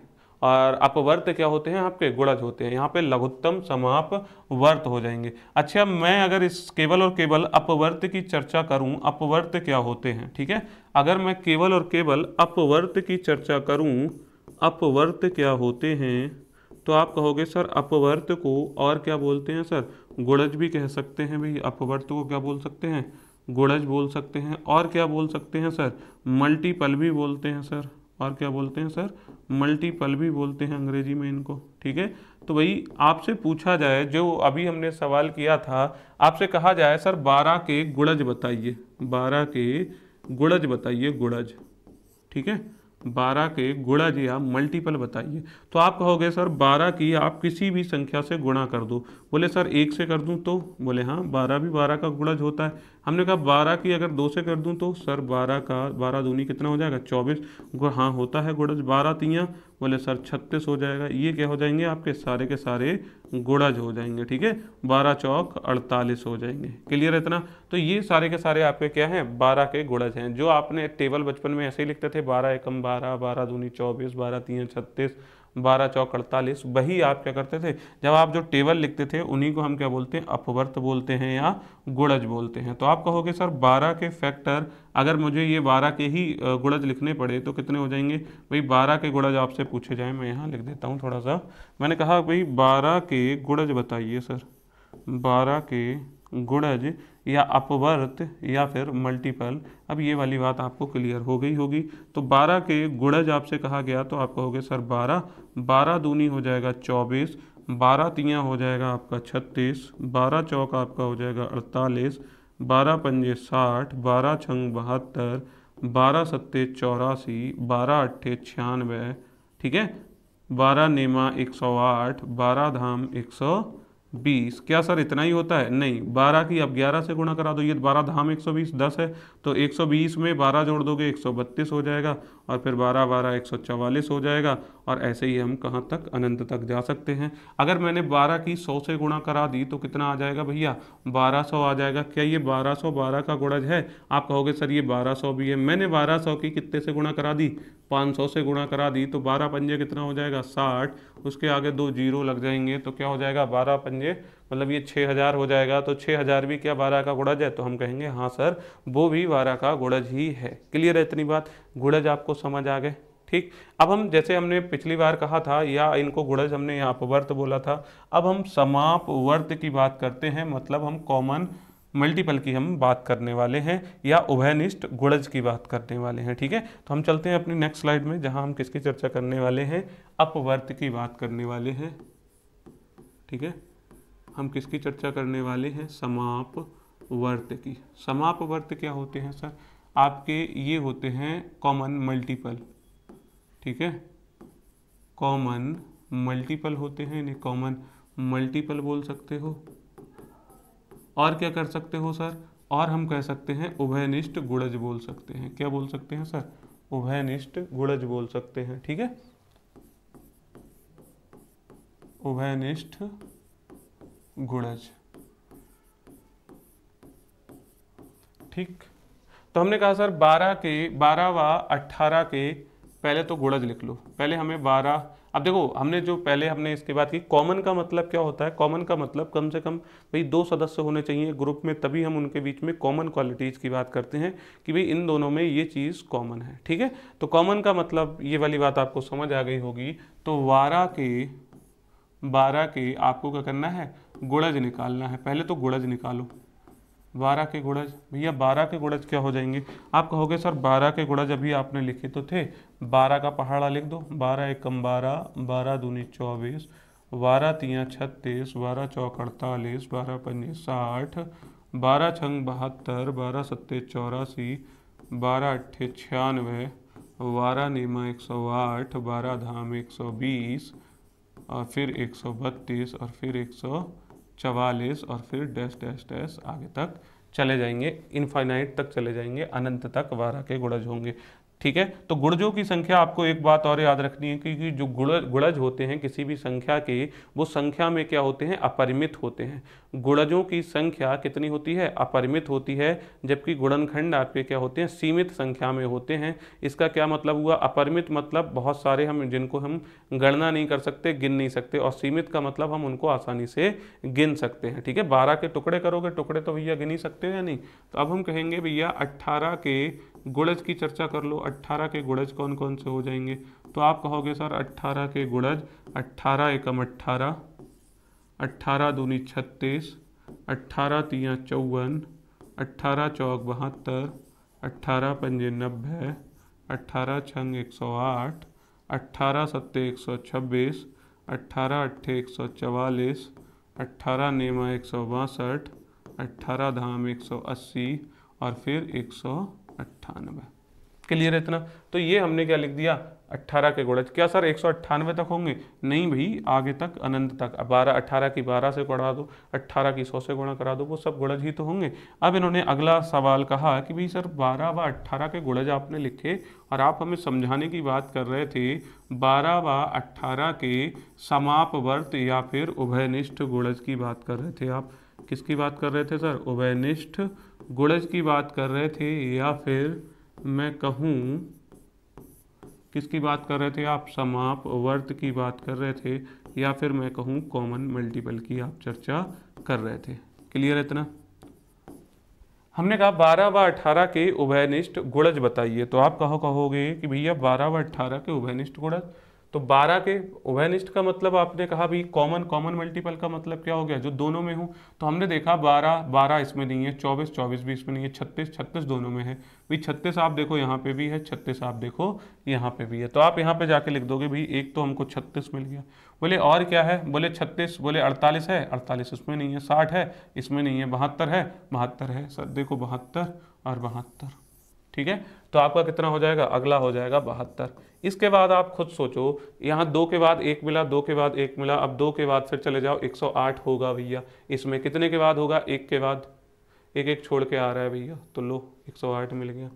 और अपवर्त क्या होते हैं आपके गुणज होते हैं यहाँ पे लघुत्तम समाप वर्त हो जाएंगे अच्छा मैं अगर इस केवल और केवल अपवर्त की चर्चा करूँ अपवर्त क्या होते हैं ठीक है अगर मैं केवल और केवल अपवर्त की चर्चा करूँ अपवर्त क्या होते हैं तो आप कहोगे सर अपवर्त को और क्या बोलते हैं सर गुड़ज भी कह सकते हैं भाई अपवर्त को क्या बोल सकते हैं गुड़ज बोल सकते हैं और क्या बोल सकते हैं सर मल्टीपल भी बोलते हैं सर और क्या बोलते हैं सर मल्टीपल भी बोलते हैं अंग्रेजी में इनको ठीक है तो भाई आपसे पूछा जाए जो अभी हमने सवाल किया था आपसे कहा जाए सर बारह के गुड़ज बताइए बारह के गुड़ज बताइए गुड़ज ठीक है बारह के गुणा जी आप मल्टीपल बताइए तो आप कहोगे सर बारह की आप किसी भी संख्या से गुणा कर दो बोले सर एक से कर दूं तो बोले हाँ बारह भी बारह का गुणज होता है हमने कहा बारह की अगर दो से कर दूं तो सर बारह का बारह दूनी कितना हो जाएगा चौबीस हाँ होता है गुणज बारह तियाँ बोले सर छत्तीस हो जाएगा ये क्या हो जाएंगे आपके सारे के सारे गुणज हो जाएंगे ठीक है बारह चौक अड़तालीस हो जाएंगे क्लियर इतना तो ये सारे के सारे आपके क्या हैं बारह के गुणज हैं जो आपने टेबल बचपन में ऐसे ही लिखते थे बारह एकम बारह बारह दूनी चौबीस बारह तिया छत्तीस बारह चौक अड़तालीस वही आप क्या करते थे जब आप जो टेबल लिखते थे उन्हीं को हम क्या बोलते हैं अपवर्त बोलते हैं या गुड़ज बोलते हैं तो आप कहोगे सर बारह के फैक्टर अगर मुझे ये बारह के ही गुड़ज लिखने पड़े तो कितने हो जाएंगे भाई बारह के गुड़ज आपसे पूछे जाए मैं यहाँ लिख देता हूँ थोड़ा सा मैंने कहा भाई बारह के गुड़ज बताइए सर बारह के गुड़ज या अपवर्त या फिर मल्टीपल अब ये वाली बात आपको क्लियर हो गई होगी तो 12 के गुणज आपसे कहा गया तो आप कहोगे सर 12 12 दूनी हो जाएगा 24 12 तिया हो जाएगा आपका 36 12 चौक आपका हो जाएगा 48 12 पंजे 60 12 छंग बहत्तर बारह सत्ते चौरासी बारह अट्ठे छियानवे ठीक है बारह नेमा 108 बारह धाम बीस क्या सर इतना ही होता है नहीं बारह की अब ग्यारह से गुणा करा दो ये बारह धाम एक सौ बीस दस है तो एक सौ बीस में बारह जोड़ दोगे एक सौ बत्तीस हो जाएगा और फिर बारह बारह एक सौ चवालीस हो जाएगा और ऐसे ही हम कहाँ तक अनंत तक जा सकते हैं अगर मैंने 12 की 100 से गुणा करा दी तो कितना आ जाएगा भैया 1200 आ जाएगा क्या ये 12 का गुणज है आप कहोगे सर ये 1200 भी है मैंने 1200 की कितने से गुणा करा दी 500 से गुणा करा दी तो 12 पंजे कितना हो जाएगा 60 उसके आगे दो जीरो लग जाएंगे तो क्या हो जाएगा बारह पंजे मतलब ये छः हो जाएगा तो छः भी क्या बारह का गुणज है तो हम कहेंगे हाँ सर वो भी बारह का गुणज ही है क्लियर है इतनी बात गुणज आपको समझ आ गए ठीक अब हम जैसे हमने पिछली बार कहा था या इनको गुड़ज हमने यहाँ अपवर्त बोला था अब हम समाप वर्त की बात करते हैं मतलब हम कॉमन मल्टीपल की हम बात करने वाले हैं या उभयनिष्ठ गुणज की बात करने वाले हैं ठीक है तो हम चलते हैं अपनी नेक्स्ट स्लाइड में जहां हम किसकी चर्चा करने वाले हैं अपवर्त की बात करने वाले हैं ठीक है हम किसकी चर्चा करने वाले हैं समाप वर्त की समाप वर्त क्या होते हैं सर आपके ये होते हैं कॉमन मल्टीपल ठीक है कॉमन मल्टीपल होते हैं इन्हें कॉमन मल्टीपल बोल सकते हो और क्या कर सकते हो सर और हम कह सकते हैं उभयनिष्ठ गुणज बोल सकते हैं क्या बोल सकते हैं सर उभयनिष्ठ गुणज बोल सकते हैं ठीक है उभयनिष्ठ गुणज ठीक तो हमने कहा सर 12 के 12 व 18 के पहले तो गुणज लिख लो पहले हमें बारह अब देखो हमने जो पहले हमने इसके बाद की कॉमन का मतलब क्या होता है कॉमन का मतलब कम से कम भाई दो सदस्य होने चाहिए ग्रुप में तभी हम उनके बीच में कॉमन क्वालिटीज़ की बात करते हैं कि भाई इन दोनों में ये चीज़ कॉमन है ठीक है तो कॉमन का मतलब ये वाली बात आपको समझ आ गई होगी तो वारा के बारह के आपको क्या करना है गुड़ज निकालना है पहले तो गुड़ज निकालो बारह के गुणज भैया बारह के गुणज क्या हो जाएंगे आप कहोगे सर बारह के गुणज अभी आपने लिखे तो थे बारह का पहाड़ा लिख दो बारह एकम बारह बारह दूनी चौबीस बारह तियाँ छत्तीस बारह चौक अड़तालीस बारह पन्नीस साठ बारह छंग बहत्तर बारह सत्ते चौरासी बारह अट्ठे छियानवे बारह नीमा एक सौ आठ बारह धाम एक सौ बीस और फिर एक सौ बत्तीस और फिर एक सौ चवालीस और फिर डैश डैश डैश आगे तक चले जाएंगे इनफाइनाइट तक चले जाएंगे अनंत तक वारा के गुड़ज होंगे ठीक है तो गुड़जों की संख्या आपको एक बात और याद रखनी है क्योंकि जो गुड़ गुड़ज होते हैं किसी भी संख्या के वो संख्या में क्या होते हैं अपरिमित होते हैं गुड़जों की संख्या कितनी होती है अपरिमित होती है जबकि गुणनखंड आपके क्या होते हैं सीमित संख्या में होते हैं इसका क्या मतलब हुआ अपरिमित मतलब बहुत सारे हम जिनको हम गणना नहीं कर सकते गिन नहीं सकते और सीमित का मतलब हम उनको आसानी से गिन सकते हैं ठीक है बारह के टुकड़े करोगे टुकड़े तो भैया गिन ही सकते हो या नहीं तो अब हम कहेंगे भैया अट्ठारह के गुड़ज की चर्चा कर लो अट्ठारह के गुड़ज कौन कौन से हो जाएंगे तो आप कहोगे सर अट्ठारह के गुड़ज 18 एकम 18 18 दूनी छत्तीस 18 तिया चौवन अट्ठारह चौक बहत्तर 18 पंजे नब्बे अट्ठारह छंग एक सौ 108 18 सत्ते छब्बीस अट्ठारह अट्ठे एक सौ चवालीस अट्ठारह नेमा एक सौ बासठ अट्ठारह धाम एक सौ अस्सी और फिर एक सौ अट्ठानवे क्लियर है इतना तो ये हमने क्या लिख दिया अट्ठारह के गुणज क्या सर एक सौ अट्ठानवे तक होंगे नहीं भाई आगे तक अनंत तक बारह अट्ठारह की बारह से गुणा दो अट्ठारह की सौ से गुणा करा दो वो सब गुणज ही तो होंगे अब इन्होंने अगला सवाल कहा कि भाई सर बारह व अट्ठारह के गुणज आपने लिखे और आप हमें समझाने की बात कर रहे थे बारह व अट्ठारह के समापवर्त या फिर उभयनिष्ठ गुणज की बात कर रहे थे आप किसकी बात कर रहे थे सर उभयनिष्ठ गुणज की बात कर रहे थे या फिर मैं कहूँ किसकी बात कर रहे थे आप समाप वर्त की बात कर रहे थे या फिर मैं कहूँ कॉमन मल्टीपल की आप चर्चा कर रहे थे क्लियर है इतना हमने कहा बारह व अठारह के उभयनिष्ठ गुणज बताइए तो आप कहो कहोगे कि भैया बारह व अठारह के उभयनिष्ठ गुणज तो 12 के ओवेनिस्ट का मतलब आपने कहा भाई कॉमन कॉमन मल्टीपल का मतलब क्या हो गया जो दोनों में हो तो हमने देखा 12 12 इसमें नहीं है 24 24 भी इसमें नहीं है 36 36 दोनों में है भाई 36 आप देखो यहाँ पे भी है 36 आप देखो यहाँ पे भी है तो आप यहाँ पे जाके लिख दोगे भाई एक तो हमको 36 मिल गया बोले और क्या है बोले छत्तीस बोले अड़तालीस है अड़तालीस इसमें नहीं है साठ है इसमें नहीं है बहत्तर है बहत्तर है सर देखो बहत्तर और बहत्तर ठीक है तो आपका कितना हो जाएगा अगला हो जाएगा बहत्तर इसके बाद आप खुद सोचो यहाँ दो के बाद एक मिला दो के बाद एक मिला अब दो के बाद फिर चले जाओ 108 होगा भैया इसमें कितने के बाद होगा एक के बाद एक एक छोड़ के आ रहा है भैया तो लो 108 मिल गया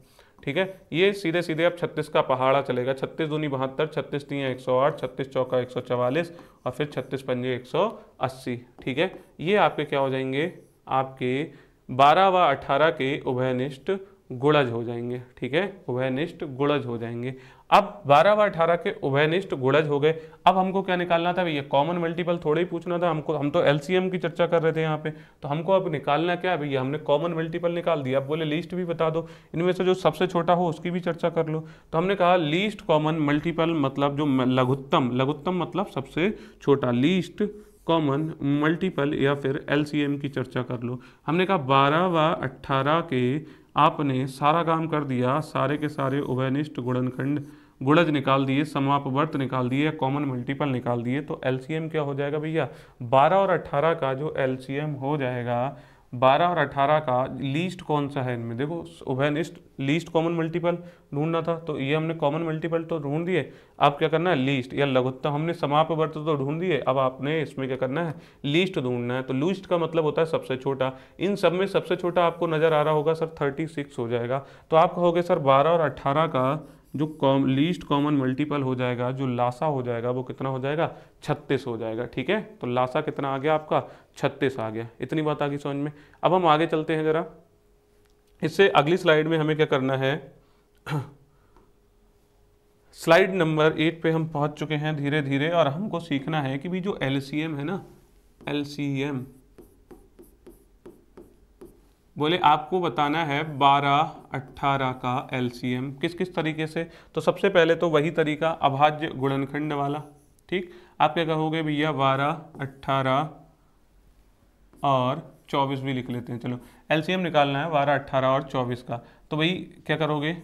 ठीक है ये सीधे सीधे अब 36 का पहाड़ा चलेगा 36 दूनी बहत्तर छत्तीस तीन एक सौ आठ छत्तीस चौका एक सौ चवालीस और फिर छत्तीस पंजे एक सौ अस्सी ठीक है ये आपके क्या हो जाएंगे आपके बारह व अठारह के उभयनिष्ठ गुणज हो जाएंगे ठीक है उभयनिष्ठ गुणज हो जाएंगे अब 12 व 18 के उभयनिष्ठ गुणज हो गए अब हमको क्या निकालना था भैया कॉमन मल्टीपल थोड़ा ही पूछना था हमको हम तो एलसीएम की चर्चा कर रहे थे यहाँ पे तो हमको अब निकालना क्या है भैया हमने कॉमन मल्टीपल निकाल दिया अब बोले लीस्ट भी बता दो इनमें से जो सबसे छोटा हो उसकी भी चर्चा कर लो तो हमने कहा लीस्ट कॉमन मल्टीपल मतलब जो लघुत्तम लघुत्तम मतलब सबसे छोटा लीस्ट कॉमन मल्टीपल या फिर एलसीएम की चर्चा कर लो हमने कहा बारह व अट्ठारह के आपने सारा काम कर दिया सारे के सारे उभयनिष्ठ गुणनखंड गुणज निकाल दिए समापवर्त निकाल दिए कॉमन मल्टीपल निकाल दिए तो एलसीएम क्या हो जाएगा भैया 12 और 18 का जो एलसीएम हो जाएगा 12 और 18 का लीस्ट कौन सा है इनमें देखो उभयन लीस्ट कॉमन मल्टीपल ढूंढना था तो ये हमने कॉमन मल्टीपल तो ढूंढ दिए अब क्या करना है लीस्ट या लघुत्तम हमने समाप्त वर्त तो ढूंढ दिए अब आपने इसमें क्या करना है लीस्ट ढूंढना है तो लीस्ट का मतलब होता है सबसे छोटा इन सब में सबसे छोटा आपको नज़र आ रहा होगा सर थर्टी हो जाएगा तो आप कहोगे सर बारह और अट्ठारह का जो कॉम लीस्ट कॉमन मल्टीपल हो जाएगा जो लासा हो जाएगा वो कितना हो जाएगा छत्तीस हो जाएगा ठीक है तो लासा कितना आ गया आपका छत्तीस आ गया इतनी बात आ गई समझ में अब हम आगे चलते हैं ज़रा इससे अगली स्लाइड में हमें क्या करना है स्लाइड नंबर एट पे हम पहुंच चुके हैं धीरे धीरे और हमको सीखना है कि भी जो एल है ना एल बोले आपको बताना है 12 18 का एल किस किस तरीके से तो सबसे पहले तो वही तरीका अभाज्य गुणनखंड वाला ठीक आप क्या कहोगे भैया 12 18 और 24 भी लिख लेते हैं चलो एल निकालना है 12 18 और 24 का तो भाई क्या करोगे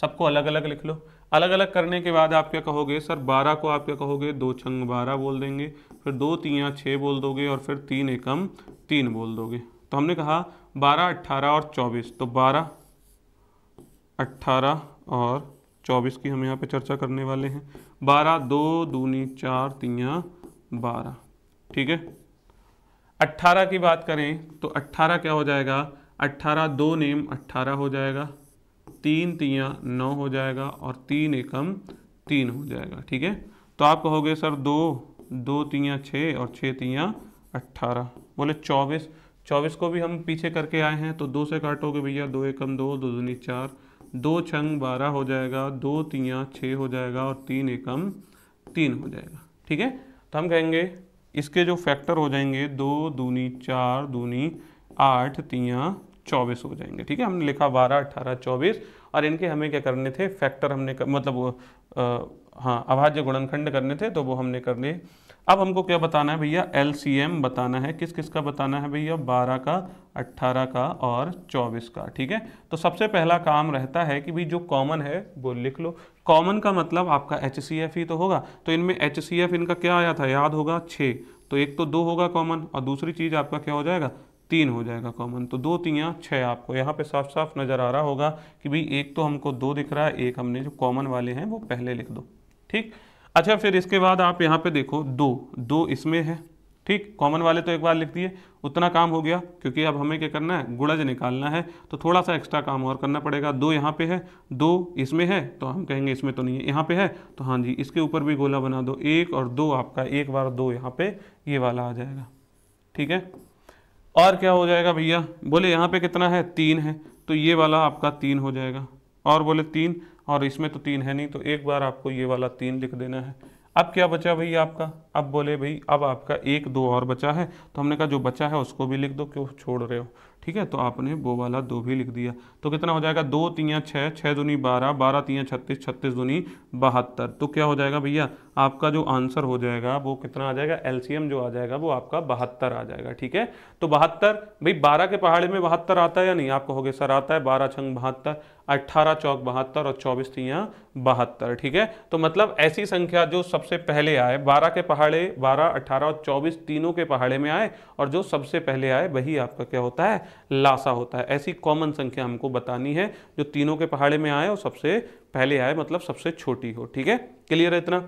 सबको अलग अलग लिख लो अलग अलग करने के बाद आप क्या कहोगे सर बारह को आप क्या कहोगे दो छंग बारह बोल देंगे फिर दो तियाँ छः बोल दोगे और फिर तीन एकम तीन बोल दोगे तो हमने कहा 12, 18 और 24 तो 12, 18 और 24 की हम यहाँ पे चर्चा करने वाले हैं 12 दो दूनी चार तिया बारह ठीक है 18 की बात करें तो 18 क्या हो जाएगा 18 दो नेम 18 हो जाएगा तीन तिया नौ हो जाएगा और तीन एकम तीन हो जाएगा ठीक है तो आप कहोगे सर दो दो तिया छः और छः तिया अट्ठारह बोले चौबीस चौबीस को भी हम पीछे करके आए हैं तो दो से काटोगे भैया दो एकम दो दो दूनी चार दो छंग बारह हो जाएगा दो तियाँ छः हो जाएगा और तीन एकम तीन हो जाएगा ठीक है तो हम कहेंगे इसके जो फैक्टर हो जाएंगे दो दूनी चार दूनी आठ तियाँ चौबीस हो जाएंगे ठीक है हमने लिखा बारह अट्ठारह चौबीस और इनके हमें क्या करने थे फैक्टर हमने कर, मतलब वो हाँ अभाज्य गुणनखंड करने थे तो वो हमने कर लिए अब हमको क्या बताना है भैया एल बताना है किस किस का बताना है भैया बारह का अट्ठारह का और चौबीस का ठीक है तो सबसे पहला काम रहता है कि भाई जो कॉमन है वो लिख लो कॉमन का मतलब आपका एच ही e तो होगा तो इनमें एच e इनका क्या आया था याद होगा छः तो एक तो दो होगा कॉमन और दूसरी चीज़ आपका क्या हो जाएगा तीन हो जाएगा कॉमन तो दो तियाँ छः आपको यहाँ पे साफ साफ नज़र आ रहा होगा कि भाई एक तो हमको दो दिख रहा है एक हमने जो कॉमन वाले हैं वो पहले लिख दो ठीक अच्छा फिर इसके बाद आप यहाँ पे देखो दो दो इसमें है ठीक कॉमन वाले तो एक बार लिख दिए उतना काम हो गया क्योंकि अब हमें क्या करना है गुड़ज निकालना है तो थोड़ा सा एक्स्ट्रा काम और करना पड़ेगा दो यहाँ पे है दो इसमें है तो हम कहेंगे इसमें तो नहीं है यहाँ पे है तो हाँ जी इसके ऊपर भी गोला बना दो एक और दो आपका एक बार दो यहाँ पे ये वाला आ जाएगा ठीक है और क्या हो जाएगा भैया बोले यहाँ पे कितना है तीन है तो ये वाला आपका तीन हो जाएगा और बोले तीन और इसमें तो तीन है नहीं तो एक बार आपको ये वाला तीन लिख देना है अब क्या बचा भाई आपका अब बोले भाई अब आपका एक दो और बचा है तो हमने कहा जो बचा है उसको भी लिख दो क्यों छोड़ रहे हो ठीक है तो आपने वो वाला दो भी लिख दिया तो कितना हो जाएगा दो तीन छः छः दूनी बारह बारह तियाँ छत्तीस छत्तीस दूनी बहत्तर तो क्या हो जाएगा भैया आपका जो आंसर हो जाएगा वो कितना आ जाएगा एलसीएम जो आ जाएगा वो आपका बहत्तर आ जाएगा ठीक है तो बहत्तर भाई बारह के पहाड़े में बहत्तर आता है या नहीं आप कहोगे सर आता है बारह छंग बहत्तर अट्ठारह चौक बहत्तर और चौबीस तियाँ बहत्तर ठीक है तो मतलब ऐसी संख्या जो सबसे पहले आए बारह के पहाड़े बारह अट्ठारह और चौबीस तीनों के पहाड़े में आए और जो सबसे पहले आए वही आपका क्या होता है लासा होता है ऐसी कॉमन संख्या हमको बतानी है जो तीनों के पहाड़े में आए और सबसे पहले आए मतलब सबसे छोटी हो ठीक है क्लियर है इतना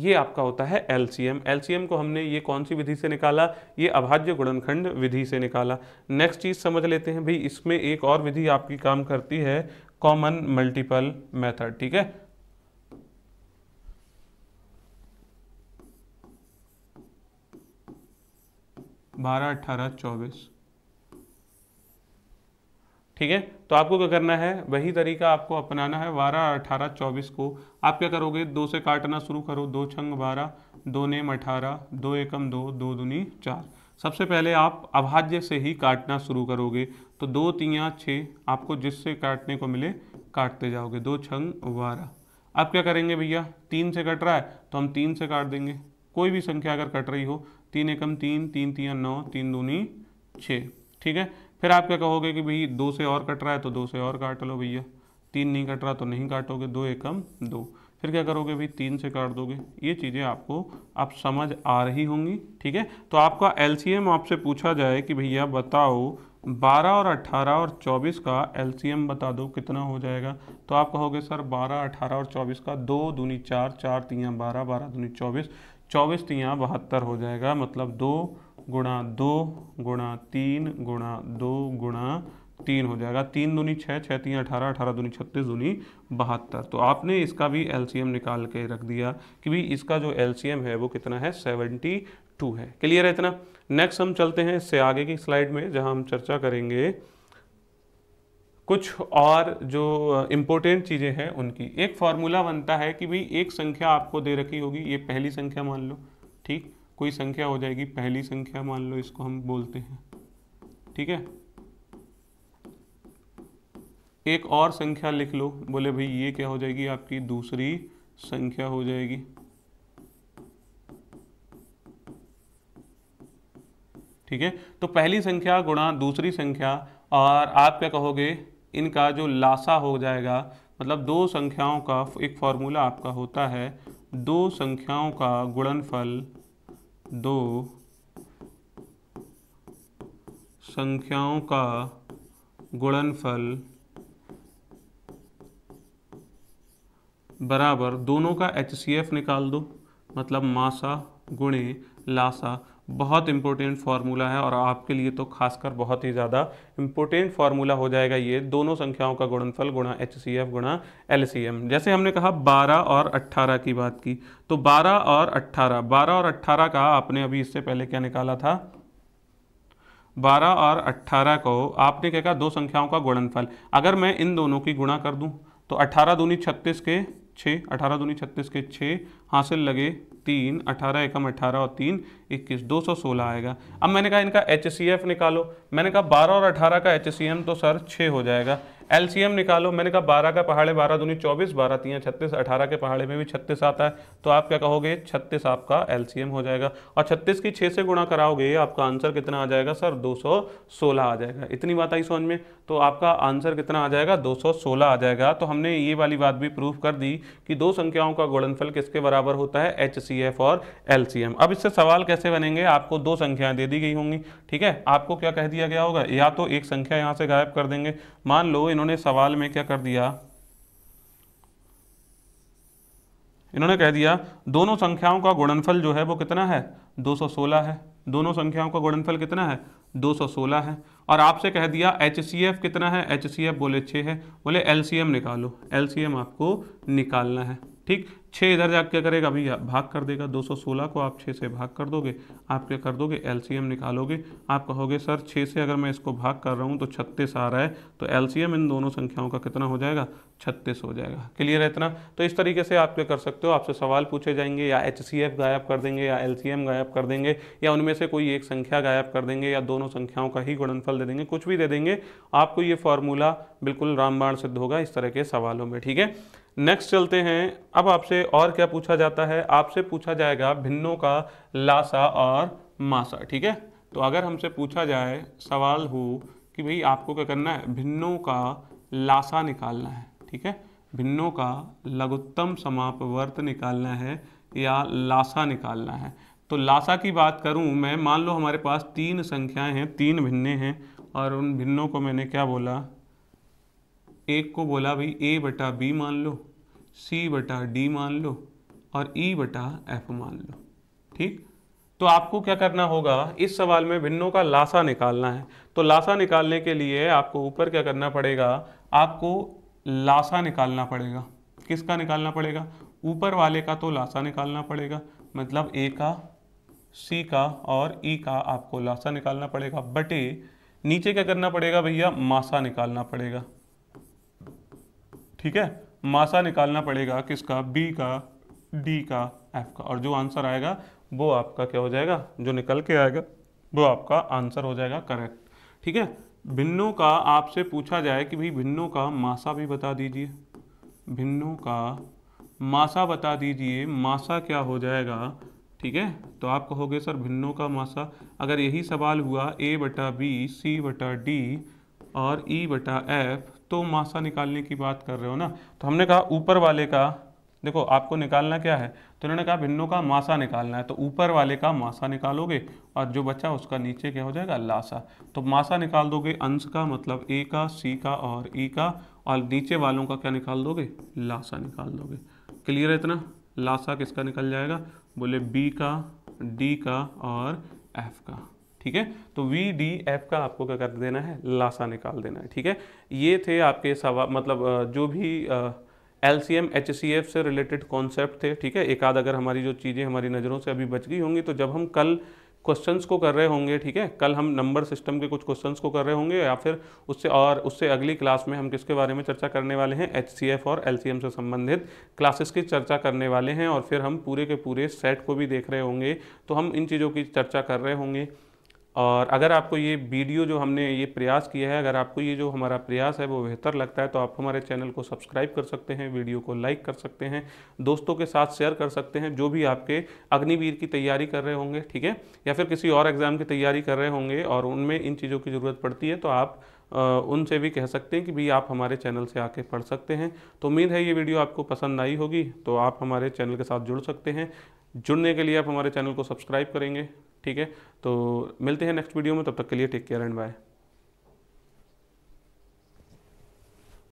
ये आपका होता है एलसीएम एलसीएम को हमने ये कौन सी विधि से निकाला ये अभाज्य गुणनखंड विधि से निकाला नेक्स्ट चीज़ समझ लेते हैं भाई इसमें एक और विधि आपकी काम करती है कॉमन मल्टीपल मेथड ठीक है बारह अट्ठारह चौबीस ठीक है तो आपको क्या करना है वही तरीका आपको अपनाना है बारह अठारह चौबीस को आप क्या करोगे दो से काटना शुरू करो दो छंग बारह दो नेम अठारह दो एकम दो दो दूनी चार सबसे पहले आप अभाज्य से ही काटना शुरू करोगे तो दो तियाँ छः आपको जिससे काटने को मिले काटते जाओगे दो छंग बारह अब क्या करेंगे भैया तीन से कट रहा है तो हम तीन से काट देंगे कोई भी संख्या अगर कट रही हो तीन एकम तीन तीन तिया नौ तीन दूनी छः ठीक है फिर आप क्या कहोगे कि भाई दो से और कट रहा है तो दो से और काट लो भैया तीन नहीं कट रहा तो नहीं काटोगे दो एक कम दो फिर क्या करोगे भाई तीन से काट दोगे ये चीज़ें आपको आप समझ आ रही होंगी ठीक है तो आपका एल आपसे पूछा जाए कि भैया बताओ 12 और 18 और 24 का एल बता दो कितना हो जाएगा तो आप कहोगे सर 12, 18 और 24 का दो दूनी चार चार तियाँ बारह बारह दूनी चौबीस चौबीस तियाँ बहत्तर हो जाएगा मतलब दो गुणा दो गुणा तीन गुणा दो गुणा तीन हो जाएगा तीन दूनी छः छः तीन अठारह अठारह दूनी छत्तीस दूनी बहत्तर तो आपने इसका भी एलसीएम निकाल के रख दिया कि भाई इसका जो एलसीएम है वो कितना है सेवेंटी टू है क्लियर है इतना नेक्स्ट हम चलते हैं इससे आगे की स्लाइड में जहां हम चर्चा करेंगे कुछ और जो इम्पोर्टेंट चीज़ें हैं उनकी एक फार्मूला बनता है कि भाई एक संख्या आपको दे रखी होगी ये पहली संख्या मान लो ठीक कोई संख्या हो जाएगी पहली संख्या मान लो इसको हम बोलते हैं ठीक है एक और संख्या लिख लो बोले भाई ये क्या हो जाएगी आपकी दूसरी संख्या हो जाएगी ठीक है तो पहली संख्या गुणा दूसरी संख्या और आप क्या कहोगे इनका जो लासा हो जाएगा मतलब दो संख्याओं का एक फॉर्मूला आपका होता है दो संख्याओं का गुणनफल दो संख्याओं का गुणनफल बराबर दोनों का एच निकाल दो मतलब मासा गुणे लासा बहुत इंपॉर्टेंट फार्मूला है और आपके लिए तो खासकर बहुत ही ज़्यादा इंपॉर्टेंट फार्मूला हो जाएगा ये दोनों संख्याओं का गुणनफल गुणा एच सी एफ गुणा एल सी एम जैसे हमने कहा 12 और 18 की बात की तो 12 और 18 12 और 18 का आपने अभी इससे पहले क्या निकाला था 12 और 18 को आपने क्या कहा दो संख्याओं का गुणनफल अगर मैं इन दोनों की गुणा कर दूँ तो अठारह दूनी छत्तीस के छः अठारह दूनी छत्तीस के छः हासिल लगे तीन अठारह एकम अठारह और तीन इक्कीस दो सौ सोलह आएगा अब मैंने कहा इनका एच सी एफ निकालो मैंने कहा बारह और अठारह का एच सी एम तो सर छः हो जाएगा एलसीएम निकालो मैंने कहा बारह का पहाड़े बारह दूनी चौबीस बारह तीन छत्तीस अठारह के पहाड़े में भी छत्तीस आता है तो आप क्या कहोगे छत्तीस आपका एलसीएम हो जाएगा और छत्तीस की छः से गुणा कराओगे आपका आंसर कितना आ जाएगा सर दो सौ सोलह आ जाएगा इतनी बात आई समझ में तो आपका आंसर कितना आ जाएगा दो सौ सोलह आ जाएगा तो हमने ये वाली बात भी प्रूफ कर दी कि दो संख्याओं का गुणनफल किसके बराबर होता है एच सी एफ और एल सी एम अब इससे सवाल कैसे बनेंगे आपको दो संख्याएं दे दी गई होंगी ठीक है आपको क्या कह दिया गया होगा या तो एक संख्या यहाँ से गायब कर देंगे मान लो इन्होंने इन्होंने सवाल में क्या कर दिया इन्होंने कह दिया दोनों संख्याओं का गुणनफल जो है वो कितना है 216 है दोनों संख्याओं का गुणनफल कितना है 216 है और आपसे कह दिया एच कितना है एच बोले छः है बोले एल निकालो एल आपको निकालना है ठीक छः इधर जा क्या करेगा भैया भाग कर देगा 216 को आप छः से भाग कर दोगे आप क्या कर दोगे एल निकालोगे आप कहोगे सर छः से अगर मैं इसको भाग कर रहा हूँ तो छत्तीस आ रहा है तो एल इन दोनों संख्याओं का कितना हो जाएगा छत्तीस हो जाएगा क्लियर है इतना तो इस तरीके से आप क्या कर सकते हो आपसे सवाल पूछे जाएंगे या एच गायब कर देंगे या एल गायब कर देंगे या उनमें से कोई एक संख्या गायब कर देंगे या दोनों संख्याओं का ही गुणनफल दे देंगे कुछ भी दे देंगे आपको ये फॉर्मूला बिल्कुल रामबाण सिद्ध होगा इस तरह के सवालों में ठीक है नेक्स्ट चलते हैं अब आपसे और क्या पूछा जाता है आपसे पूछा जाएगा भिन्नों का लासा और मासा ठीक है तो अगर हमसे पूछा जाए सवाल हो कि भाई आपको क्या करना है भिन्नों का लासा निकालना है ठीक है भिन्नों का लघुत्तम समापवर्त निकालना है या लासा निकालना है तो लासा की बात करूं मैं मान लो हमारे पास तीन संख्याएं हैं तीन भिन्ने हैं और उन भिन्नों को मैंने क्या बोला एक को बोला भाई ए बटा बी मान लो सी बटा डी मान लो और ई e बटा एफ मान लो ठीक तो आपको क्या करना होगा इस सवाल में भिन्नों का लासा निकालना है तो लासा निकालने के लिए आपको ऊपर क्या करना पड़ेगा आपको लासा निकालना पड़ेगा किसका निकालना पड़ेगा ऊपर वाले का तो लासा निकालना पड़ेगा मतलब ए का सी का और ई e का आपको लासा निकालना पड़ेगा बटे नीचे क्या करना पड़ेगा भैया मासा निकालना पड़ेगा ठीक है मासा निकालना पड़ेगा किसका बी का डी का एफ का और जो आंसर आएगा वो आपका क्या हो जाएगा जो निकल के आएगा वो आपका आंसर हो जाएगा करेक्ट ठीक है भिन्नों का आपसे पूछा जाए कि भाई भिन्नों का मासा भी बता दीजिए भिन्नों का मासा बता दीजिए मासा क्या हो जाएगा ठीक है तो आप कहोगे सर भिन्नों का मासा अगर यही सवाल हुआ ए बटा बी सी बटा डी और ई e बटा एफ तो मासा निकालने की बात कर रहे हो ना तो हमने कहा ऊपर वाले का देखो आपको निकालना क्या है तो उन्होंने कहा भिन्नों का मासा निकालना है तो ऊपर वाले का मासा निकालोगे और जो बचा उसका नीचे क्या हो जाएगा लासा तो मासा निकाल दोगे अंश का मतलब ए का सी का और ई का और नीचे वालों का क्या निकाल दोगे लासा निकाल दोगे क्लियर है इतना लासा किसका निकल जाएगा बोले बी का डी का और एफ का ठीक है तो वी डी एफ का आपको क्या कर देना है लासा निकाल देना है ठीक है ये थे आपके सवा मतलब जो भी L C M H C F से रिलेटेड कॉन्सेप्ट थे ठीक है एक आध अगर हमारी जो चीज़ें हमारी नज़रों से अभी बच गई होंगी तो जब हम कल क्वेश्चंस को कर रहे होंगे ठीक है कल हम नंबर सिस्टम के कुछ क्वेश्चंस को कर रहे होंगे या फिर उससे और उससे अगली क्लास में हम किसके बारे में चर्चा करने वाले हैं एच और एल से संबंधित क्लासेस की चर्चा करने वाले हैं और फिर हम पूरे के पूरे सेट को भी देख रहे होंगे तो हम इन चीज़ों की चर्चा कर रहे होंगे और अगर आपको ये वीडियो जो हमने ये प्रयास किया है अगर आपको ये जो हमारा प्रयास है वो बेहतर लगता है तो आप हमारे चैनल को सब्सक्राइब कर सकते हैं वीडियो को लाइक कर सकते हैं दोस्तों के साथ शेयर कर सकते हैं जो भी आपके अग्निवीर की तैयारी कर रहे होंगे ठीक है या फिर किसी और एग्ज़ाम की तैयारी कर रहे होंगे और उनमें इन चीज़ों की ज़रूरत पड़ती है तो आप उनसे भी कह सकते हैं कि भाई आप हमारे चैनल से आके पढ़ सकते हैं तो उम्मीद है ये वीडियो आपको पसंद आई होगी तो आप हमारे चैनल के साथ जुड़ सकते हैं जुड़ने के लिए आप हमारे चैनल को सब्सक्राइब करेंगे ठीक है तो मिलते हैं नेक्स्ट वीडियो में तब तक के लिए टेक केयर एंड बाय